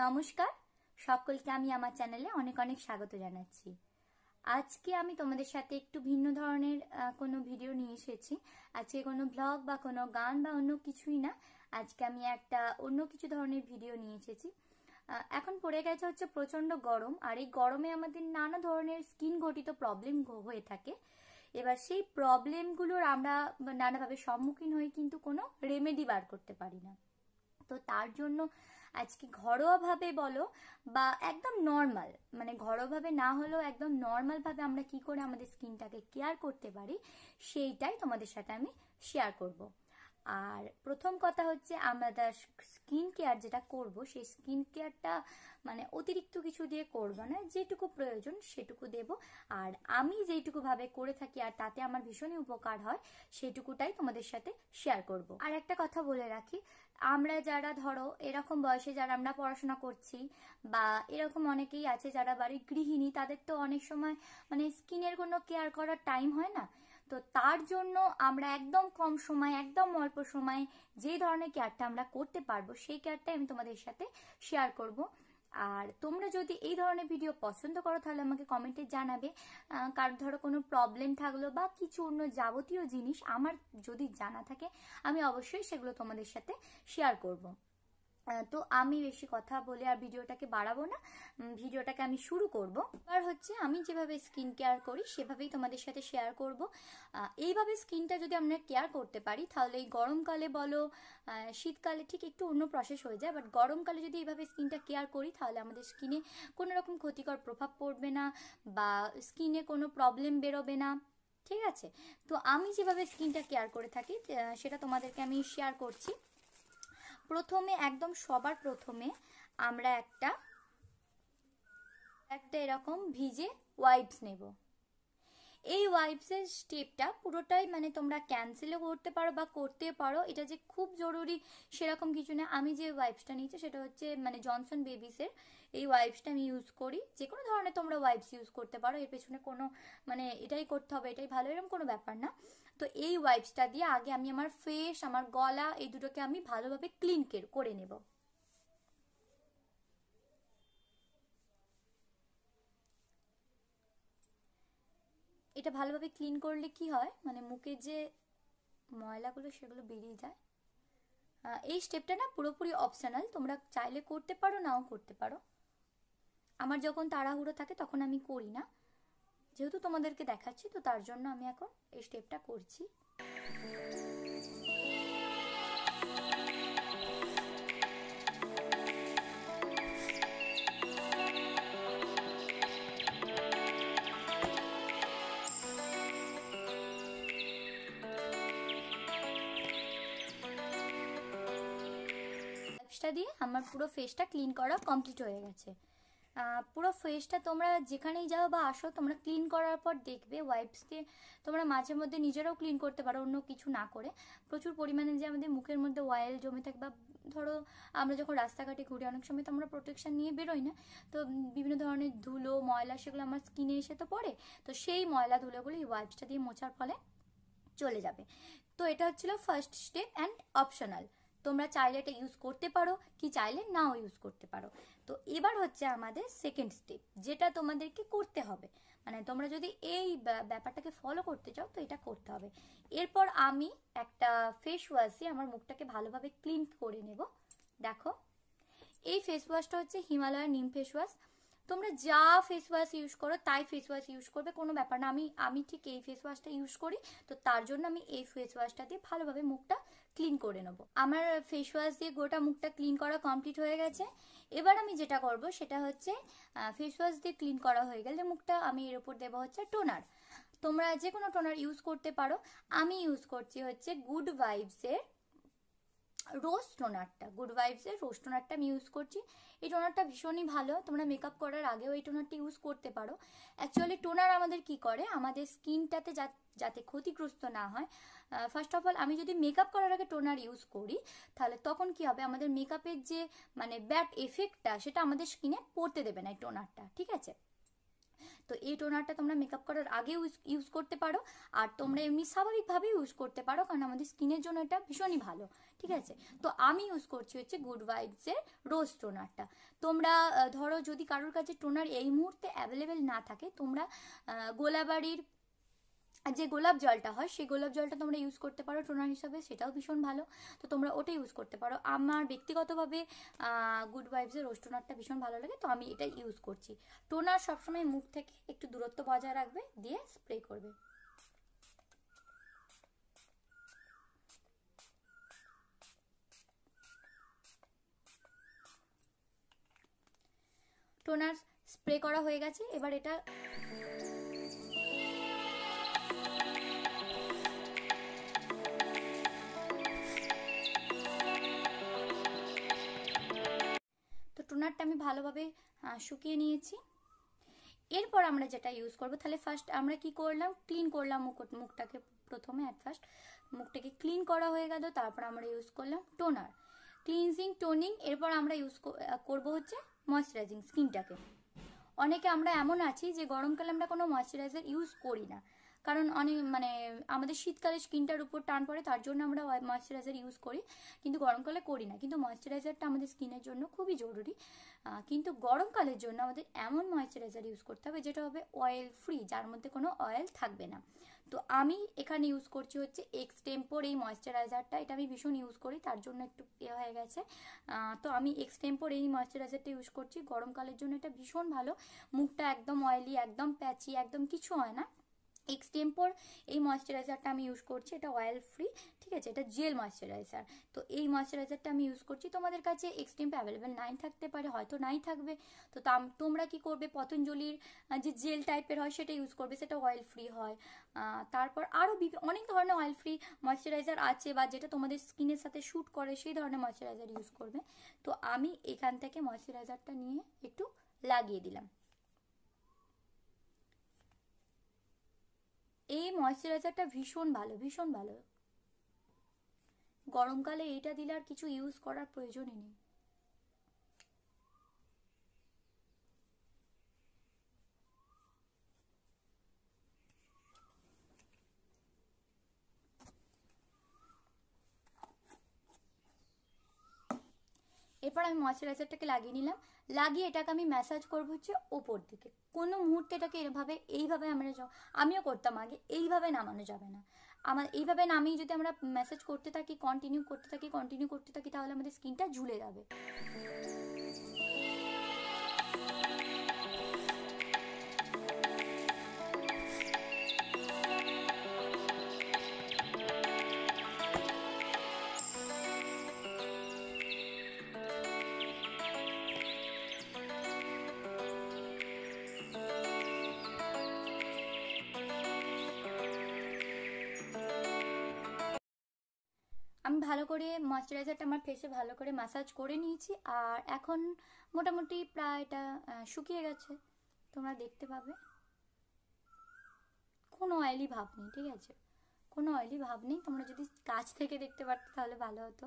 নমস্কার সকলকে আমি আমার চ্যানেলে অনেক অনেক স্বাগত জানাচ্ছি আজকে আমি তোমাদের সাথে একটু ভিন্ন ধরনের কোনো ভিডিও নিয়ে এসেছি আজকে কোনো ব্লগ বা কোনো গান বা অন্য কিছুই না আজকে আমি একটা অন্য কিছু ধরনের ভিডিও নিয়ে এসেছি এখন পড়ে গেছে হচ্ছে প্রচন্ড গরম আর এই গরমে আমাদের নানা ধরনের স্কিন ঘটিত প্রবলেম হয়ে থাকে এবার সেই প্রবলেমগুলোর আমরা নানাভাবে সম্মুখীন হয়ে কিন্তু কোনো রেমেডি বার করতে পারি না তো তার জন্য আজকে ঘরোয়াভাবে বলো বা একদম নর্মাল মানে ঘরোয়াভাবে না হলেও একদম নর্মালভাবে আমরা কি করে আমাদের স্কিনটাকে কেয়ার করতে পারি সেইটাই তোমাদের সাথে আমি শেয়ার করব। আর প্রথম কথা হচ্ছে আমরা স্কিন কেয়ার যেটা করব সেই স্কিন কেয়ারটা মানে অতিরিক্ত কিছু দিয়ে করবো না যেটুকু প্রয়োজন সেটুকু দেব আর আমি যেটুকু ভাবে করে থাকি আর তাতে আমার ভীষণই উপকার হয় সেটুকুটাই তোমাদের সাথে শেয়ার করব। আর একটা কথা বলে রাখি আমরা যারা ধরো এরকম বয়সে যারা আমরা পড়াশোনা করছি বা এরকম অনেকেই আছে যারা বাড়ির গৃহিণী তাদের তো অনেক সময় মানে স্কিনের কোনো কেয়ার করার টাইম হয় না তো তার জন্য আমরা একদম কম সময় একদম অল্প সময়ে যে ধরনের কেয়ারটা আমরা করতে পারবো সেই কেয়ারটাই আমি তোমাদের সাথে শেয়ার করবো আর তোমরা যদি এই ধরনের ভিডিও পছন্দ করো তাহলে আমাকে কমেন্টে জানাবে কারণ ধরো কোনো প্রবলেম থাকলো বা কিছু অন্য যাবতীয় জিনিস আমার যদি জানা থাকে আমি অবশ্যই সেগুলো তোমাদের সাথে শেয়ার করবো তো আমি বেশি কথা বলে আর ভিডিওটাকে বাড়াবো না ভিডিওটাকে আমি শুরু করব আর হচ্ছে আমি যেভাবে স্কিন কেয়ার করি সেভাবেই তোমাদের সাথে শেয়ার করব এইভাবে স্কিনটা যদি আমরা কেয়ার করতে পারি তাহলে এই গরমকালে বলো শীতকালে ঠিক একটু অন্য প্রসেস হয়ে যায় বাট গরমকালে যদি এইভাবে স্কিনটা কেয়ার করি তাহলে আমাদের স্কিনে কোনো রকম ক্ষতিকর প্রভাব পড়বে না বা স্কিনে কোনো প্রবলেম বেরোবে না ঠিক আছে তো আমি যেভাবে স্কিনটা কেয়ার করে থাকি সেটা তোমাদেরকে আমি শেয়ার করছি প্রথমে একদম সবার প্রথমে আমরা একটা একটা এরকম ভিজে ওয়াইপস নেব এই ওয়াইপসের স্টেপটা পুরোটাই মানে তোমরা ক্যান্সেলও করতে পারো বা করতে পারো এটা যে খুব জরুরি সেরকম কিছু না আমি যে ওয়াইপসটা নিয়েছি সেটা হচ্ছে মানে জনসন বেবিসের এই ওয়াইপসটা আমি ইউজ করি যে কোনো ধরনের তোমরা ওয়াইপস ইউজ করতে পারো এর পেছনে কোনো মানে এটাই করতে হবে এটাই ভালো এরকম কোনো ব্যাপার না তো এই ওয়াইপসটা দিয়ে আগে আমি আমার ফেস আমার গলা এই দুটোকে আমি ভালোভাবে ক্লিন করে নেব এটা ভালোভাবে ক্লিন করলে কি হয় মানে মুখের যে ময়লাগুলো সেগুলো বেরিয়ে যায় এই স্টেপটা না পুরোপুরি অপশনাল তোমরা চাইলে করতে পারো নাও করতে পারো আমার যখন তাড়াহুড়ো থাকে তখন আমি করি না যেহেতু তোমাদেরকে দেখাচ্ছি তো তার জন্য আমি এখন এই স্টেপটা করছি ফেসটা দিয়ে আমার পুরো ফেসটা ক্লিন করা কমপ্লিট হয়ে গেছে পুরো ফেসটা তোমরা যেখানেই যাও বা আসো তোমরা ক্লিন করার পর দেখবে ওয়াইপস দিয়ে তোমরা মাঝে মধ্যে নিজেরাও ক্লিন করতে পারো অন্য কিছু না করে প্রচুর পরিমাণে যে আমাদের মুখের মধ্যে অয়েল জমে থাকে বা ধরো আমরা যখন রাস্তাঘাটে ঘুরি অনেক সময় তো আমরা প্রোটেকশান নিয়ে বেরোই না তো বিভিন্ন ধরনের ধুলো ময়লা সেগুলো আমার স্কিনে এসে তো পড়ে তো সেই ময়লা ধুলোগুলো এই ওয়াইপসটা দিয়ে মোছার ফলে চলে যাবে তো এটা হচ্ছিল ফার্স্ট স্টেপ অ্যান্ড অপশনাল তোমরা চাইলে এটা ইউজ করতে পারো কি চাইলে নাও ইউজ করতে পারো তো এবার হচ্ছে আমাদের সেকেন্ড স্টেপ যেটা তোমাদেরকে করতে হবে মানে তোমরা যদি এই ব্যাপারটাকে ফলো করতে চাও তো এটা করতে হবে এরপর আমি একটা ফেস ওয়াশে আমার মুখটাকে ভালোভাবে ক্লিন করে নেব দেখো এই ফেস ওয়াশটা হচ্ছে হিমালয়ের নিম ফেস ওয়াশ তোমরা যা ফেস ওয়াশ ইউজ করো তাই ফেস ওয়াশ ইউজ করবে কোনো ব্যাপার না আমি আমি ঠিক এই ফেস ওয়াশটা ইউজ করি তো তার জন্য আমি এই ফেস ওয়াশটা দিয়ে ভালোভাবে মুখটা ক্লিন করে নেব আমার ফেস ওয়াশ দিয়ে গোটা মুখটা ক্লিন করা কমপ্লিট হয়ে গেছে এবার আমি যেটা করব সেটা হচ্ছে ফেস ওয়াশ দিয়ে ক্লিন করা হয়ে গেলে মুখটা আমি এর উপর দেবো হচ্ছে টোনার তোমরা যে কোনো টোনার ইউজ করতে পারো আমি ইউজ করছি হচ্ছে গুড ভাইবসের রোজ টোনারটা গুড ভাইবসের রোজ টোনারটা আমি ইউজ করছি এই টোনারটা ভীষণই ভালো তোমরা মেকআপ করার আগেও এই টোনারটা ইউজ করতে পারো অ্যাকচুয়ালি টোনার আমাদের কি করে আমাদের স্কিনটাতে যা যাতে ক্ষতিগ্রস্ত না হয় ফার্স্ট অফ অল আমি যদি মেকআপ করার আগে টোনার ইউজ করি তাহলে তখন কি হবে আমাদের মেকআপের যে মানে ব্যাড এফেক্টটা সেটা আমাদের স্কিনে পড়তে দেবে না এই টোনারটা ঠিক আছে তো এই টোনারটা তোমরা মেকআপ করার আগে ইউজ করতে পারো আর তোমরা এমনি স্বাভাবিকভাবে ইউজ করতে পারো কারণ আমাদের স্কিনের জন্য এটা ভীষণই ভালো ঠিক আছে তো আমি ইউজ করছি হচ্ছে গুড ভাইবসের রোজ টোনারটা তোমরা ধরো যদি কারোর কাছে টোনার এই মুহূর্তে অ্যাভেলেবেল না থাকে তোমরা গোলাবাড়ির যে গোলাপ জলটা হয় সেই গোলাপ জলটা তোমরা ইউজ করতে পারো টোনার হিসাবে সেটাও ভীষণ ভালো তো তোমরা ওটা ইউজ করতে পারো আমার ব্যক্তিগতভাবে গুড ভাইবসের রোজ টোনারটা ভীষণ ভালো লাগে তো আমি এটা ইউজ করছি টোনার সবসময় মুখ থেকে একটু দূরত্ব বজায় রাখবে দিয়ে স্প্রে করবে টোনার স্প্রে করা হয়ে গেছে এবার এটা কালারটা আমি ভালোভাবে শুকিয়ে নিয়েছি এরপর আমরা যেটা ইউজ করব তাহলে ফার্স্ট আমরা কি করলাম ক্লিন করলাম মুখটাকে প্রথমে অ্যাট ফার্স্ট মুখটাকে ক্লিন করা হয়ে গেল তারপর আমরা ইউজ করলাম টোনার ক্লিনজিং টোনিং এরপর আমরা ইউজ করব হচ্ছে ময়শ্চারাইজিং স্কিনটাকে অনেকে আমরা এমন আছি যে গরমকালে আমরা কোনো ময়শ্চারাইজার ইউজ করি না কারণ অনেক মানে আমাদের শীতকালে স্কিনটার উপর টান পড়ে তার জন্য আমরা ময়শ্চারাইজার ইউজ করি কিন্তু গরমকালে করি না কিন্তু ময়শ্চারাইজারটা আমাদের স্কিনের জন্য খুবই জরুরি কিন্তু গরমকালের জন্য আমাদের এমন ময়শ্চারাইজার ইউজ করতে হবে যেটা হবে অয়েল ফ্রি যার মধ্যে কোনো অয়েল থাকবে না তো আমি এখানে ইউজ করছি হচ্ছে এক্সটেম্পোর এই ময়শ্চারাইজারটা এটা আমি ভীষণ ইউজ করি তার জন্য একটু এ হয়ে গেছে তো আমি এক্সটেম্পোর এই ময়শ্চারাইজারটা ইউজ করছি গরমকালের জন্য এটা ভীষণ ভালো মুখটা একদম অয়েলি একদম প্যাচি একদম কিছু হয় না এক্সটেম্পোর এই ময়শ্চারাইজারটা আমি ইউজ করছি এটা অয়েল ফ্রি ঠিক আছে এটা জেল ময়শ্চারাইজার তো এই ময়শ্চারাইজারটা আমি ইউজ করছি তোমাদের কাছে এক্সটেম্পো অ্যাভেলেবেল নাই থাকতে পারে হয়তো নাই থাকবে তো তোমরা কি করবে পতঞ্জলির যে জেল টাইপের হয় সেটা ইউজ করবে সেটা অয়েল ফ্রি হয় তারপর আরও অনেক ধরনের অয়েল ফ্রি ময়শ্চারাইজার আছে বা যেটা তোমাদের স্কিনের সাথে শ্যুট করে সেই ধরনের ময়শ্চারাইজার ইউজ করবে তো আমি এখান থেকে ময়শ্চারাইজারটা নিয়ে একটু লাগিয়ে দিলাম ময়শ্চারাইজারটা ভীষণ ভালো ভীষণ ভালো গরমকালে এইটা দিলে আর কিছু ইউজ করার প্রয়োজনই নেই এরপর আমি ময়শ্চারাইজারটাকে লাগিয়ে নিলাম লাগিয়ে এটাকে আমি ম্যাসাজ করবো হচ্ছে ওপর দিকে কোনো মুহূর্তে এটাকে এভাবে এইভাবে আমরা আমিও করতাম আগে এইভাবে নামানো যাবে না আমার এইভাবে নামিয়ে যদি আমরা ম্যাসাজ করতে থাকি কন্টিনিউ করতে থাকি কন্টিনিউ করতে থাকি তাহলে আমাদের স্কিনটা ঝুলে যাবে আমি ভালো করে ময়শ্চারাইজারটা আমার ফেসে ভালো করে মাসাজ করে নিয়েছি আর এখন মোটামুটি প্রায় এটা শুকিয়ে গেছে তোমরা দেখতে পাবে কোনো অয়েলি ভাব নেই ঠিক আছে কোনো অয়েলি ভাব নেই তোমরা যদি কাছ থেকে দেখতে পারতো তাহলে ভালো হতো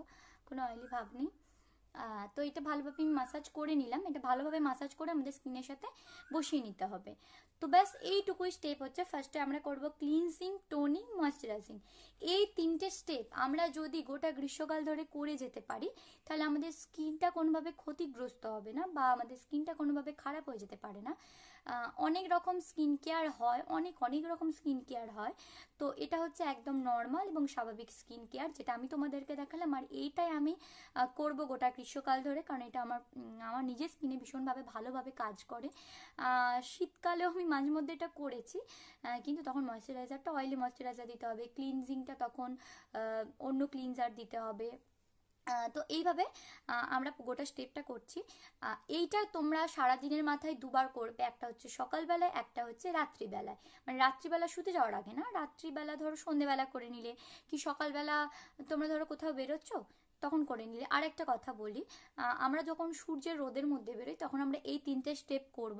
কোনো অয়েলি ভাব নেই তো এটা ভালোভাবে আমি মাসাজ করে নিলাম এটা ভালোভাবে মাসাজ করে আমাদের স্কিনের সাথে বসিয়ে নিতে হবে তো ব্যাস এইটুকুই স্টেপ হচ্ছে ফার্স্টে আমরা করব ক্লিনসিং টোনিং ময়শ্চারাইজিং এই তিনটে স্টেপ আমরা যদি গোটা গ্রীষ্মকাল ধরে করে যেতে পারি তাহলে আমাদের স্কিনটা কোনোভাবে ক্ষতিগ্রস্ত হবে না বা আমাদের স্কিনটা কোনোভাবে খারাপ হয়ে যেতে পারে না অনেক রকম স্কিন কেয়ার হয় অনেক অনেক রকম স্কিন কেয়ার হয় তো এটা হচ্ছে একদম নর্মাল এবং স্বাভাবিক স্কিন কেয়ার যেটা আমি তোমাদেরকে দেখালাম আর এইটাই আমি করব গোটা গ্রীষ্মকাল ধরে কারণ এটা আমার আমার নিজের স্কিনে ভীষণভাবে ভালোভাবে কাজ করে শীতকালেও আমি মাঝে মধ্যে এটা করেছি কিন্তু তখন ময়শ্চারাইজারটা অয়েলি ময়শ্চারাইজার দিতে হবে ক্লিনজিংটা তখন অন্য ক্লিনজার দিতে হবে তো এইভাবে আমরা গোটা স্টেপটা করছি এইটা তোমরা সারা দিনের মাথায় দুবার করবে একটা হচ্ছে সকালবেলায় একটা হচ্ছে রাত্রিবেলায় মানে রাত্রিবেলা শুতে যাওয়ার আগে না রাত্রিবেলা ধরো সন্ধেবেলা করে নিলে কি সকালবেলা তোমরা ধরো কোথাও বেরোচ্ছ তখন করে নিলে আর একটা কথা বলি আমরা যখন সূর্যের রোদের মধ্যে বেরোই তখন আমরা এই তিনটে স্টেপ করব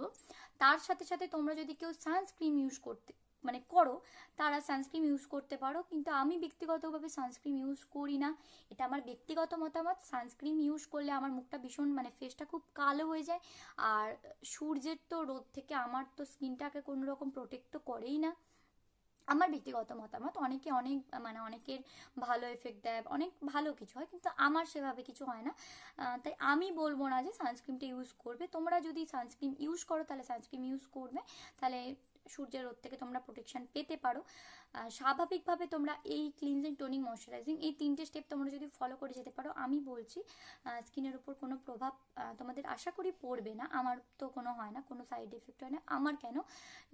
তার সাথে সাথে তোমরা যদি কেউ সানস্ক্রিম ইউজ করতে মানে করো তারা সানস্ক্রিন ইউজ করতে পারো কিন্তু আমি ব্যক্তিগতভাবে সানস্ক্রিন ইউজ করি না এটা আমার ব্যক্তিগত মতামত সানস্ক্রিন ইউজ করলে আমার মুখটা ভীষণ মানে ফেসটা খুব কালো হয়ে যায় আর সূর্যের তো রোদ থেকে আমার তো স্কিনটাকে কোনো রকম প্রোটেক্ট তো করেই না আমার ব্যক্তিগত মতামত অনেকে অনেক মানে অনেকের ভালো এফেক্ট দেয় অনেক ভালো কিছু হয় কিন্তু আমার সেভাবে কিছু হয় না তাই আমি বলবো না যে সানস্ক্রিনটা ইউজ করবে তোমরা যদি সানস্ক্রিন ইউজ করো তাহলে সানস্ক্রিন ইউজ করবে তাহলে সূর্যের রোদ থেকে তোমরা প্রোটেকশন পেতে পারো স্বাভাবিকভাবে তোমরা এই ক্লিনজিং টোনিং ময়শ্চারাইজিং এই তিনটে স্টেপ তোমরা যদি ফলো করে যেতে পারো আমি বলছি স্কিনের উপর কোনো প্রভাব তোমাদের আশা করি পড়বে না আমার তো কোনো হয় না কোনো সাইড এফেক্ট হয় না আমার কেন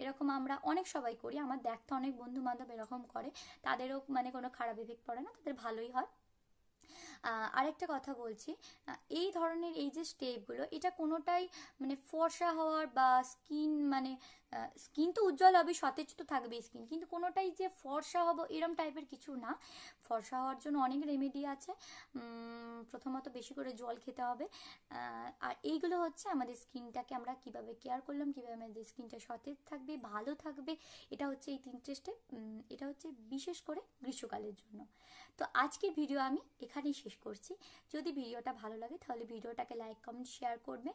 এরকম আমরা অনেক সবাই করি আমার দেখতে অনেক বন্ধু বান্ধব এরকম করে তাদেরও মানে কোনো খারাপ এফেক্ট পড়ে না তাদের ভালোই হয় আরেকটা কথা বলছি এই ধরনের এই যে স্টেপগুলো এটা কোনোটাই মানে ফর্সা হওয়ার বা স্কিন মানে স্কিন তো উজ্জ্বল হবে সতেজ তো থাকবে স্কিন কিন্তু কোনোটাই যে ফর্সা হবো এরম টাইপের কিছু না ফর্সা হওয়ার জন্য অনেক রেমেডি আছে প্রথমত বেশি করে জল খেতে হবে আর এইগুলো হচ্ছে আমাদের স্কিনটাকে আমরা কিভাবে কেয়ার করলাম কিভাবে আমাদের স্কিনটা সতেজ থাকবে ভালো থাকবে এটা হচ্ছে এই তিনটে স্টেপ এটা হচ্ছে বিশেষ করে গ্রীষ্মকালের জন্য তো আজকের ভিডিও আমি এখানেই শেষ করছি যদি ভিডিওটা ভালো লাগে তাহলে ভিডিওটাকে লাইক কমেন্ট শেয়ার করবে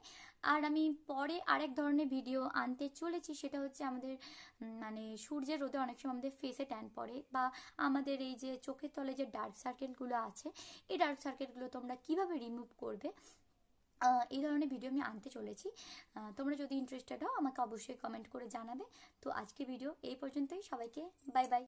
আর আমি পরে আরেক ধরনের ভিডিও আনতে চলেছি সেটা হচ্ছে আমাদের মানে সূর্যের রোদে অনেক সময় আমাদের ফেসে ট্যান পড়ে বা আমাদের এই যে চোখের তলে যে ডার্ক সার্কেলগুলো আছে এই ডার্ক সার্কেলগুলো তোমরা কিভাবে রিমুভ করবে এই ধরনের ভিডিও আমি আনতে চলেছি তোমরা যদি ইন্টারেস্টেড হও আমাকে অবশ্যই কমেন্ট করে জানাবে তো আজকে ভিডিও এই পর্যন্তই সবাইকে বাই বাই